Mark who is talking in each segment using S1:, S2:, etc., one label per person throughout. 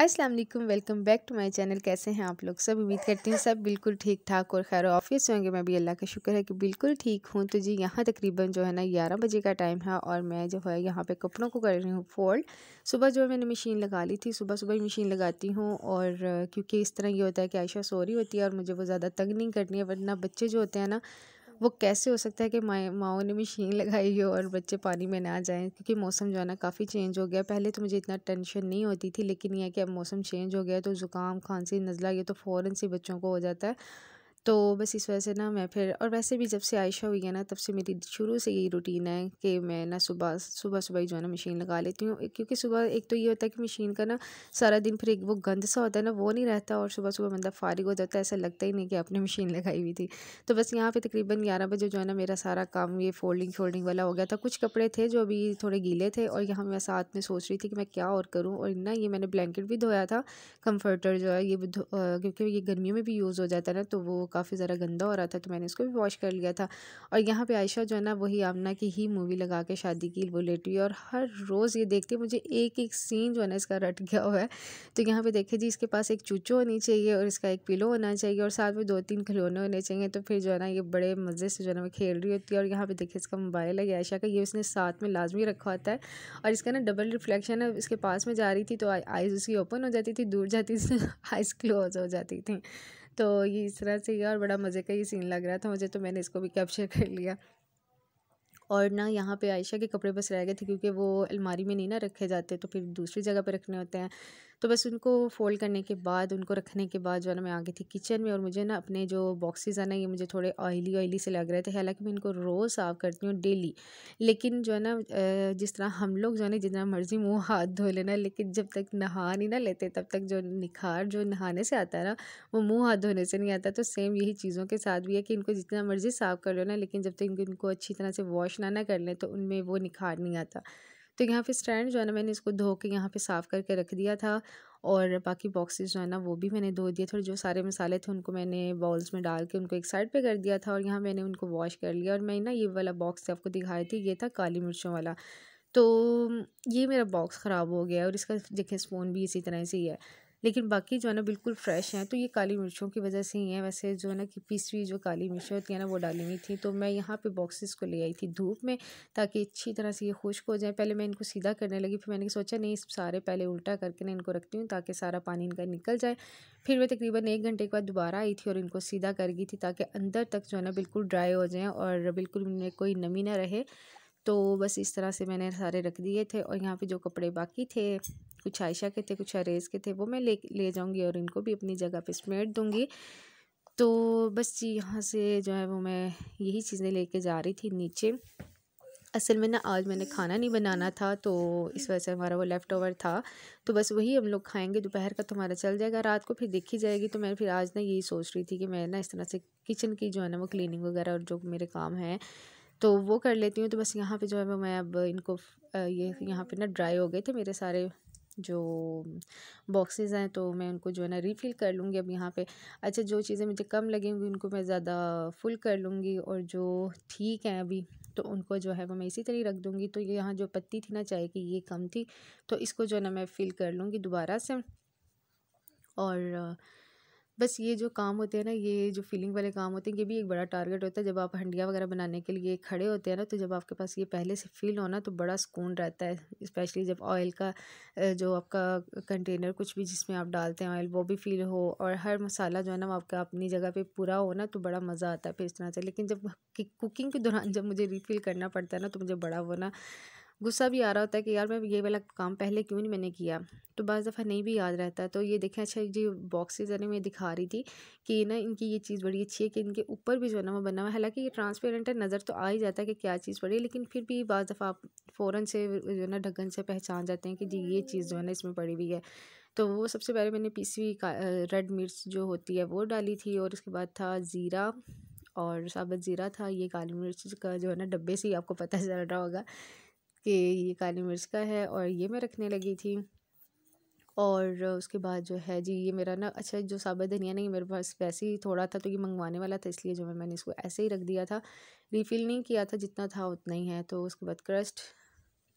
S1: अस्सलाम वालेकुम welcome back to my channel कैसे हैं आप लोग सब उम्मीद करती हूँ सब बिल्कुल ठीक ठाक और खैर ऑफिस होंगे मैं भी अल्लाह का शुक्र है कि बिल्कुल ठीक हूँ तो जी यहाँ तकरीबन जो है ना ग्यारह बजे का टाइम है और मैं जो है यहाँ पे कपड़ों को कर रही हूँ फोल्ड सुबह जो है मैंने मशीन लगा ली थी सुबह सुबह ही मशीन लगाती हूँ और क्योंकि इस तरह ये होता है कि आयशा सो रही होती है और मुझे वो ज़्यादा तंग नहीं करनी है वरना बच्चे जो होते हैं ना वो कैसे हो सकता है कि माओ ने मशीन लगाई हो और बच्चे पानी में ना जाएं क्योंकि मौसम जो है ना काफ़ी चेंज हो गया पहले तो मुझे इतना टेंशन नहीं होती थी लेकिन यह कि अब मौसम चेंज हो गया तो ज़ुकाम खांसी नज़ला ये तो फ़ौरन से बच्चों को हो जाता है तो बस इस वजह से ना मैं फिर और वैसे भी जब से आयशा हुई है ना तब से मेरी शुरू से यही रूटीन है कि मैं ना सुबह सुबह सुबह ही जो है ना मशीन लगा लेती हूँ क्योंकि सुबह एक तो ये होता है कि मशीन का ना सारा दिन फिर एक वो गंद सा होता है ना वो नहीं रहता और सुबह सुबह बंदा फारिग हो जाता है ऐसा लगता ही नहीं कि आपने मशीन लगाई हुई थी तो बस यहाँ पर तकरीबन ग्यारह बजे जो है ना मेरा सारा काम ये फोल्डिंग फोल्डिंग वाला हो गया था कुछ कपड़े थे जो अभी थोड़े गीले थे और यहाँ मैं साथ में सोच रही थी कि मैं क्या और करूँ और ना ये मैंने ब्लैंकेट भी धोया था कम्फर्टर जो है ये क्योंकि ये गर्मियों में भी यूज़ हो जाता है ना तो वो काफ़ी ज़रा गंदा हो रहा था तो मैंने उसको भी वॉश कर लिया था और यहाँ पे आयशा जो है ना वही आमना की ही मूवी लगा के शादी की वो हुई और हर रोज़ ये देखती मुझे एक एक सीन जो है ना इसका रट गया हुआ है तो यहाँ पर देखे जी इसके पास एक चूचो होनी चाहिए और इसका एक पिलो होना चाहिए और साथ में दो तीन खिलौने होने चाहिए तो फिर जो है ना ये बड़े मज़े से जो है ना खेल रही होती है और यहाँ पर देखिए इसका मोबाइल है आयशा का ये उसने साथ में लाजमी रखा होता है और इसका ना डबल रिफ्लेक्शन है इसके पास में जा रही थी तो आइज़ उसकी ओपन हो जाती थी दूर जाती थी आइज़ क्लोज हो जाती थी तो ये इस तरह से और बड़ा मज़े का ये सीन लग रहा था मुझे तो मैंने इसको भी कैप्चर कर लिया और ना यहाँ पे आयशा के कपड़े बस रह गए थे क्योंकि वो अलमारी में नहीं ना रखे जाते तो फिर दूसरी जगह पे रखने होते हैं तो बस उनको फ़ोल्ड करने के बाद उनको रखने के बाद जो है ना मैं आ गई थी किचन में और मुझे ना अपने जो बॉक्सेस है ना ये मुझे थोड़े ऑयली ऑयली से लग रहे थे हालांकि मैं इनको रोज़ साफ़ करती हूँ डेली लेकिन जो है ना जिस तरह हम लोग जो है ना जितना मर्ज़ी मुँह हाथ धो लेना लेकिन जब तक नहा नहीं ना लेते तब तक जो निखार जो नहाने से आता है ना वो मुँह हाथ धोने से नहीं आता तो सेम यही चीज़ों के साथ भी है कि इनको जितना मर्ज़ी साफ़ कर लो ना लेकिन जब तक इनको अच्छी तरह से वॉश ना ना कर लें तो उनमें वो निखार नहीं आता तो यहाँ पे स्टैंड जो है ना मैंने इसको धो के यहाँ पे साफ़ करके रख दिया था और बाकी बॉक्सेस जो है ना वो भी मैंने धो दिए थोड़े जो सारे मसाले थे उनको मैंने बॉल्स में डाल के उनको एक साइड पे कर दिया था और यहाँ मैंने उनको वॉश कर लिया और मैं ना ये वाला बॉक्स आपको दिखाई थी ये था काली मिर्चों वाला तो ये मेरा बॉक्स ख़राब हो गया और इसका देखिए स्पून भी इसी तरह से ही है लेकिन बाकी जो है ना बिल्कुल फ्रेश हैं तो ये काली मिर्चों की वजह से ही है वैसे जो है ना कि हुई जो काली मिर्चें होती हैं ना वो डाली हुई थी तो मैं यहाँ पे बॉक्सेस को ले आई थी धूप में ताकि अच्छी तरह से ये खुश्क हो जाए पहले मैं इनको सीधा करने लगी फिर मैंने सोचा नहीं सारे पहले उल्टा करके ना इनको रखती हूँ ताकि सारा पानी इनका निकल जाए फिर मैं तकरीबन एक घंटे के बाद दोबारा आई थी और इनको सीधा कर गई थी ताकि अंदर तक जो है ना बिल्कुल ड्राई हो जाए और बिल्कुल उनमें कोई नमी ना रहे तो बस इस तरह से मैंने सारे रख दिए थे और यहाँ पे जो कपड़े बाकी थे कुछ आयशा के थे कुछ अरेज के थे वो मैं ले ले जाऊँगी और इनको भी अपनी जगह पे समेट दूँगी तो बस जी यहाँ से जो है वो मैं यही चीज़ें लेके जा रही थी नीचे असल में ना आज मैंने खाना नहीं बनाना था तो इस वजह से हमारा वो लेफ़्ट ओवर था तो बस वही हम लोग खाएंगे दोपहर का तुम्हारा तो चल जाएगा रात को फिर देखी जाएगी तो मैं फिर आज ना यही सोच रही थी कि मैं ना इस तरह से किचन की जो है ना वो क्लीनिंग वगैरह और जो मेरे काम हैं तो वो कर लेती हूँ तो बस यहाँ पे जो है मैं अब इनको ये यहाँ पे ना ड्राई हो गए थे मेरे सारे जो बॉक्सेस हैं तो मैं उनको जो है ना रीफिल कर लूँगी अब यहाँ पे अच्छा जो चीज़ें मुझे कम लगेंगी उनको मैं ज़्यादा फुल कर लूँगी और जो ठीक हैं अभी तो उनको जो है वो मैं इसी तरह रख दूँगी तो यहाँ जो पत्ती थी ना चाय की ये कम थी तो इसको जो है ना मैं फिल कर लूँगी दोबारा से और बस ये जो काम होते हैं ना ये जो फीलिंग वाले काम होते हैं ये भी एक बड़ा टारगेट होता है जब आप हंडिया वगैरह बनाने के लिए खड़े होते हैं ना तो जब आपके पास ये पहले से फील होना तो बड़ा सुकून रहता है स्पेशली जब ऑयल का जो आपका कंटेनर कुछ भी जिसमें आप डालते हैं ऑयल वो भी फील हो और हर मसाला जो है ना आपका अपनी जगह पर पूरा हो ना तो बड़ा मज़ा आता है फिर इस तरह से लेकिन जब कुकिंग के दौरान जब मुझे रिफ़िल करना पड़ता है ना तो मुझे बड़ा वो ना गुस्सा भी आ रहा होता है कि यार मैं ये वाला काम पहले क्यों नहीं मैंने किया तो बज़ दफ़ा नहीं भी याद रहता है तो ये देखें अच्छा जी बॉक्सेज है ना मैं दिखा रही थी कि ना इनकी ये चीज़ बड़ी अच्छी है कि इनके ऊपर भी जो है ना वो बना हुआ है हालांकि ये ट्रांसपेरेंट है नज़र तो आ ही जाता है कि क्या चीज़ पड़ी लेकिन फिर भी बज़ दफ़ा आप फ़ौरन से जो है ना ढक्कन से पहचान जाते हैं कि जी ये चीज़ जो है ना इसमें पड़ी हुई है तो वो सबसे पहले मैंने पीसी हुई रेड मिर्च जो होती है वो डाली थी और उसके बाद था ज़ीरा और साबुत ज़ीरा था ये काली मिर्च का जो है ना डब्बे से ही आपको पता चल रहा होगा कि ये काली मिर्च का है और ये मैं रखने लगी थी और उसके बाद जो है जी ये मेरा ना अच्छा जो साबुत धनिया नहीं मेरे पास वैसे ही थोड़ा था तो ये मंगवाने वाला था इसलिए जो है मैंने इसको ऐसे ही रख दिया था रिफ़िल नहीं किया था जितना था उतना ही है तो उसके बाद क्रस्ट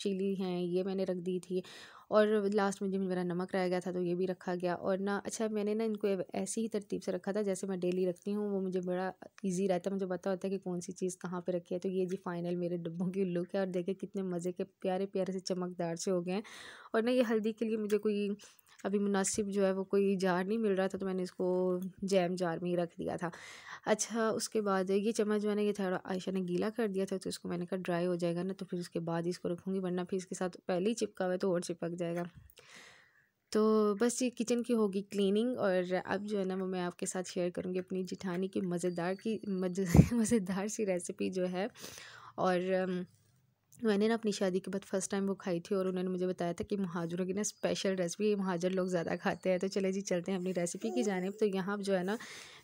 S1: चिली हैं ये मैंने रख दी थी और लास्ट में जब मेरा नमक रह गया था तो ये भी रखा गया और ना अच्छा मैंने ना इनको ऐसी ही तरतीब से रखा था जैसे मैं डेली रखती हूँ वो मुझे बड़ा ईजी रहता है मुझे पता होता है कि कौन सी चीज़ कहाँ पर रखी है तो ये जी फाइनल मेरे डब्बों की लुक है और देखे कितने मज़े के प्यारे प्यारे से चमकदार से हो गए हैं और ना ये हल्दी के लिए मुझे कोई अभी मुनासिब जो है वो कोई जार नहीं मिल रहा था तो मैंने इसको जैम जार में ही रख दिया था अच्छा उसके बाद ये चम्मच मैंने ये थोड़ा आयशा ने गीला कर दिया था तो इसको मैंने कहा ड्राई हो जाएगा ना तो फिर उसके बाद इसको रखूँगी वरना फिर इसके साथ पहले ही चिपका हुआ है तो और चिपक जाएगा तो बस ये किचन की होगी क्लीनिंग और अब जो है ना वो मैं आपके साथ शेयर करूँगी अपनी जिठानी की मज़ेदार की मज़ेदार सी रेसिपी जो है और मैंने ना अपनी शादी के बाद फ़र्स्ट टाइम वो खाई थी और उन्होंने मुझे बताया था कि महाजरों की ना स्पेशल रेसिपी महाजर लोग ज़्यादा खाते हैं तो चले जी चलते हैं अपनी रेसिपी की जानब तो यहाँ जो है ना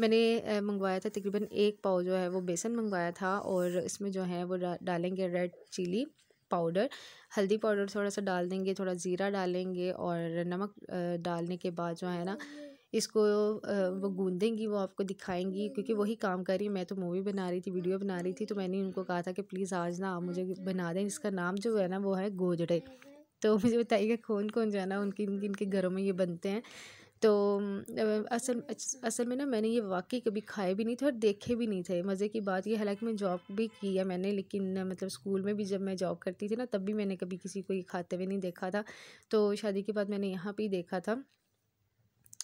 S1: मैंने मंगवाया था तकरीबन एक पाव जो है वो बेसन मंगवाया था और इसमें जो है वो डालेंगे रेड चिली पाउडर हल्दी पाउडर थोड़ा सा डाल देंगे थोड़ा ज़ीरा डालेंगे और नमक डालने के बाद जो है ना इसको वो गूँदेंगी वो आपको दिखाएंगी क्योंकि वही काम कर रही है मैं तो मूवी बना रही थी वीडियो बना रही थी तो मैंने उनको कहा था कि प्लीज़ आज ना आप मुझे बना दें इसका नाम जो है ना वो है गोजड़े तो मुझे बताइएगा कौन कौन जो है ना उनकी इनके घरों में ये बनते हैं तो असल असल में ना मैंने ये वाकई कभी खाए भी नहीं थे और देखे भी नहीं थे मज़े की बात ये हालांकि मैं जॉब भी की है मैंने लेकिन मतलब स्कूल में भी जब मैं जॉब करती थी ना तब भी मैंने कभी किसी को ये खाते हुए नहीं देखा था तो शादी के बाद मैंने यहाँ पे ही देखा था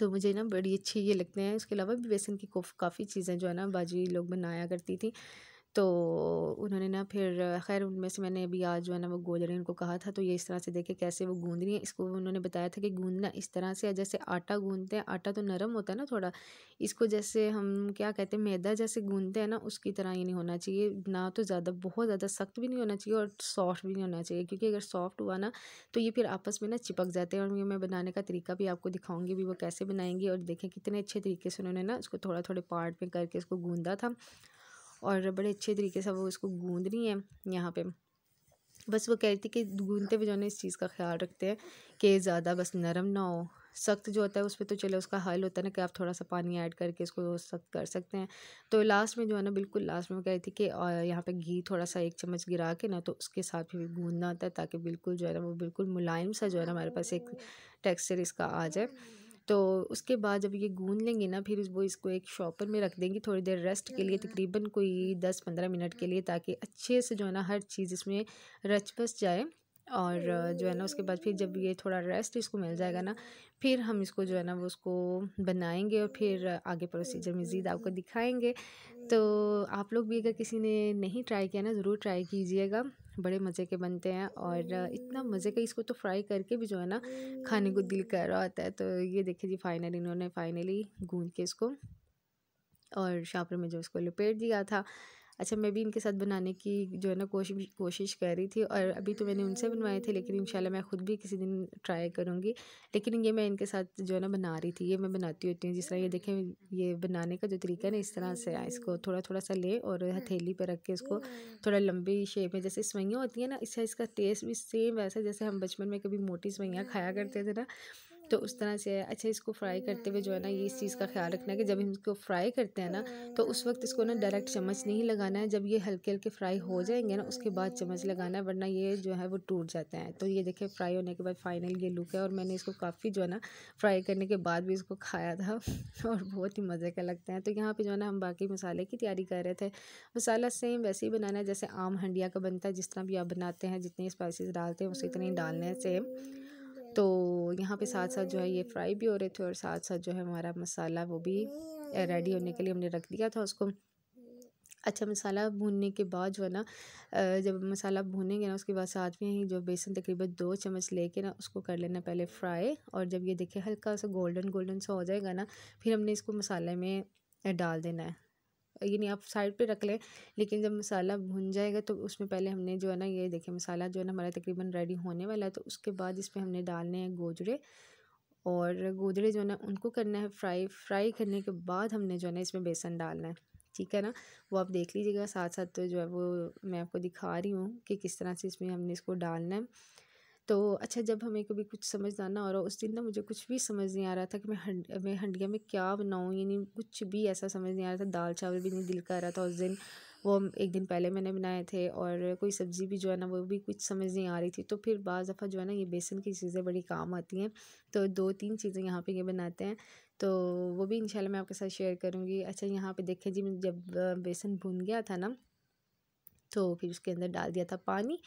S1: तो मुझे ना बड़ी अच्छी ये लगते हैं उसके अलावा भी बेसन की काफ़ी चीज़ें जो है ना बाजी लोग बनाया करती थी तो उन्होंने ना फिर खैर उनमें से मैंने अभी आज जो है ना वो गोल रही उनको कहा था तो ये इस तरह से देखे कैसे वो गूँध रही हैं इसको उन्होंने बताया था कि गूँधना इस तरह से जैसे आटा गूँधते हैं आटा तो नरम होता है ना थोड़ा इसको जैसे हम क्या कहते हैं मैदा जैसे गूँधते हैं ना उसकी तरह ये नहीं होना चाहिए ना तो ज़्यादा बहुत ज़्यादा सख्त भी नहीं होना चाहिए और सॉफ्ट भी नहीं होना चाहिए क्योंकि अगर सॉफ्ट हुआ ना तो ये फिर आपस में ना चिपक जाते हैं और ये मैं बनाने का तरीका भी आपको दिखाऊँगी भी वो कैसे बनाएंगी और देखें कितने अच्छे तरीके से उन्होंने ना उसको थोड़ा थोड़े पार्ट में करके इसको गूँधा था और बड़े अच्छे तरीके से वो इसको गूँद रही हैं यहाँ पर बस वो कह रही थी कि गूंदते हुए जो है इस चीज़ का ख्याल रखते हैं कि ज़्यादा बस नरम ना हो सख्त जो होता है उस पर तो चलो उसका हल होता है ना कि आप थोड़ा सा पानी ऐड करके इसको सख्त कर सकते हैं तो लास्ट में जो है ना बिल्कुल लास्ट में कह रही थी कि यहाँ पे घी थोड़ा सा एक चम्मच गिरा के ना तो उसके साथ भी गूंदना होता है ताकि बिल्कुल जो है ना वो बिल्कुल मुलायम सा जो है ना हमारे पास एक टेक्स्चर इसका आ जाए तो उसके बाद जब ये गून लेंगे ना फिर वो इसको एक शॉपर में रख देंगे थोड़ी देर रेस्ट के लिए हम्म। तकरीबन कोई दस पंद्रह मिनट के लिए ताकि अच्छे से जो है ना हर चीज़ इसमें रच बस जाए और जो है ना उसके बाद फिर जब ये थोड़ा रेस्ट इसको मिल जाएगा ना फिर हम इसको जो है ना वो उसको बनाएंगे और फिर आगे प्रोसीजर मज़ीद आपको दिखाएंगे तो आप लोग भी अगर किसी ने नहीं ट्राई किया ना ज़रूर ट्राई कीजिएगा बड़े मज़े के बनते हैं और इतना मज़े का इसको तो फ्राई करके भी जो है ना खाने को दिल कर रहा होता है तो ये देखिए जी फाइनली इन्होंने फाइनली गूंद के इसको और शापर में जो इसको लपेट दिया था अच्छा मैं भी इनके साथ बनाने की जो है ना कोशिश कोशिश कर रही थी और अभी तो मैंने उनसे बनवाए थे लेकिन इंशाल्लाह मैं ख़ुद भी किसी दिन ट्राई करूँगी लेकिन ये मैं इनके साथ जो है ना बना रही थी ये मैं बनाती होती हूँ जिस तरह ये देखें ये बनाने का जो तरीका है ना इस तरह से इसको थोड़ा थोड़ा सा ले और हथेली पर रख के इसको थोड़ा लंबी शेप में जैसे सवैयाँ होती हैं ना इससे इसका टेस्ट भी सेम वैसा जैसे हम बचपन में कभी मोटी सवैयाँ खाया करते थे ना तो उस तरह से अच्छा इसको फ्राई करते हुए जो है ना ये इस चीज़ का ख्याल रखना है कि जब हम इसको फ्राई करते हैं ना तो उस वक्त इसको ना डायरेक्ट चम्मच नहीं लगाना है जब ये हल्के हल्के फ्राई हो जाएंगे ना उसके बाद चम्मच लगाना है वरना ये जो है वो टूट जाते हैं तो ये देखिए फ्राई होने के बाद फाइनल ये लुक है और मैंने इसको काफ़ी जो है ना फ्राई करने के बाद भी इसको खाया था और बहुत ही मज़े का लगता है तो यहाँ पर जो है ना हम बाकी मसाले की तैयारी कर रहे थे मसाला सेम वैसे ही बनाना है जैसे आम हंडिया का बनता है जिस तरह भी आप बनाते हैं जितने स्पाइसिस डालते हैं उसी तरह ही डालने हैं सेम तो यहाँ पे साथ साथ जो है ये फ्राई भी हो रहे थे और साथ साथ जो है हमारा मसाला वो भी रेडी होने के लिए हमने रख दिया था उसको अच्छा मसाला भूनने के बाद जो है ना जब मसाला भूनेंगे ना उसके बाद साथ में ही जो बेसन तकरीबन दो चम्मच लेके ना उसको कर लेना पहले फ्राई और जब ये देखिए हल्का सा गोल्डन गोल्डन सा हो जाएगा ना फिर हमने इसको मसाले में डाल देना है यानी आप साइड पे रख लें लेकिन जब मसाला भुन जाएगा तो उसमें पहले हमने जो है ना ये देखे मसाला जो है ना हमारा तकरीबन रेडी होने वाला है तो उसके बाद इसमें हमने डालने हैं गोजरे और गोजरे जो है ना उनको करना है फ्राई फ्राई करने के बाद हमने जो है ना इसमें बेसन डालना है ठीक है ना वो आप देख लीजिएगा साथ साथ तो जो है वो मैं आपको दिखा रही हूँ कि किस तरह से इसमें हमने इसको डालना है तो अच्छा जब हमें कभी कुछ समझ आना आ रहा उस दिन ना मुझे कुछ भी समझ नहीं आ रहा था कि मैं हंड मैं हंडिया में क्या बनाऊँ यानी कुछ भी ऐसा समझ नहीं आ रहा था दाल चावल भी नहीं दिल कर रहा था उस दिन वो एक दिन पहले मैंने बनाए थे और कोई सब्ज़ी भी जो है ना वो भी कुछ समझ नहीं आ रही थी तो फिर बज़ दफ़ा जो है ना ये बेसन की चीज़ें बड़ी काम आती हैं तो दो तीन चीज़ें यहाँ पर ये बनाते हैं तो वो भी इन मैं आपके साथ शेयर करूँगी अच्छा यहाँ पर देखें जी जब बेसन भून गया था ना तो फिर उसके अंदर डाल दिया था पानी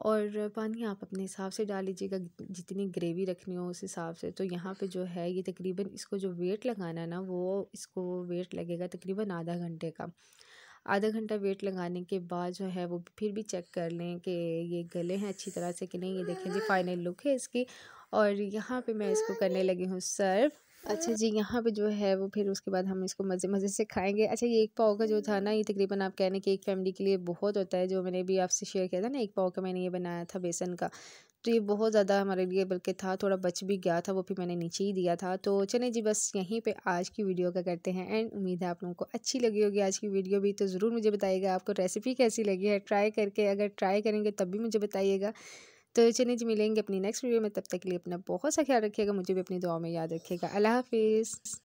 S1: और पानी आप अपने हिसाब से डाल लीजिएगा जितनी ग्रेवी रखनी हो उस हिसाब से तो यहाँ पे जो है ये तकरीबन इसको जो वेट लगाना ना वो इसको वेट लगेगा तकरीबन आधा घंटे का आधा घंटा वेट लगाने के बाद जो है वो फिर भी चेक कर लें कि ये गले हैं अच्छी तरह से कि नहीं ये देखें जी फाइनल लुक है इसकी और यहाँ पे मैं इसको करने लगी हूँ सर्व अच्छा हाँ। जी, यहाँ पे जो है वो फिर उसके बाद हम इसको मज़े-मज़े से खाएँगे। अच्छा ये एक पाव का जो था ना ये तकरीबन आप कहने के कि एक फ़ैमिली के लिए बहुत होता है, जो मैंने भी आपसे शेयर किया था ना एक पाव का मैंने ये बनाया था बेसन का। तो ये बहुत ज़्यादा हमारे लिए बल्कि था थोड़ा बच भी गया था, वो भी मैंने नीचे ही दिया था। तो चलें जी बस यहीं पे आज की वीडियो का करते हैं एंड उम्मीद है आप लोगों को अच्छी लगी होगी आज की वीडियो भी। तो ज़रूर मुझे बताइएगा आपको रेसिपी कैसी लगी है, ट्राई करके अगर ट्राई करेंगे तब भी मुझे बताइएगा। तो चलिए जी मिलेंगे अपनी नेक्स्ट वीडियो में तब तक के लिए अपना बहुत सा ख्याल रखिएगा मुझे भी अपनी दुआ में याद रखिएगा अल्लाह हाफिज़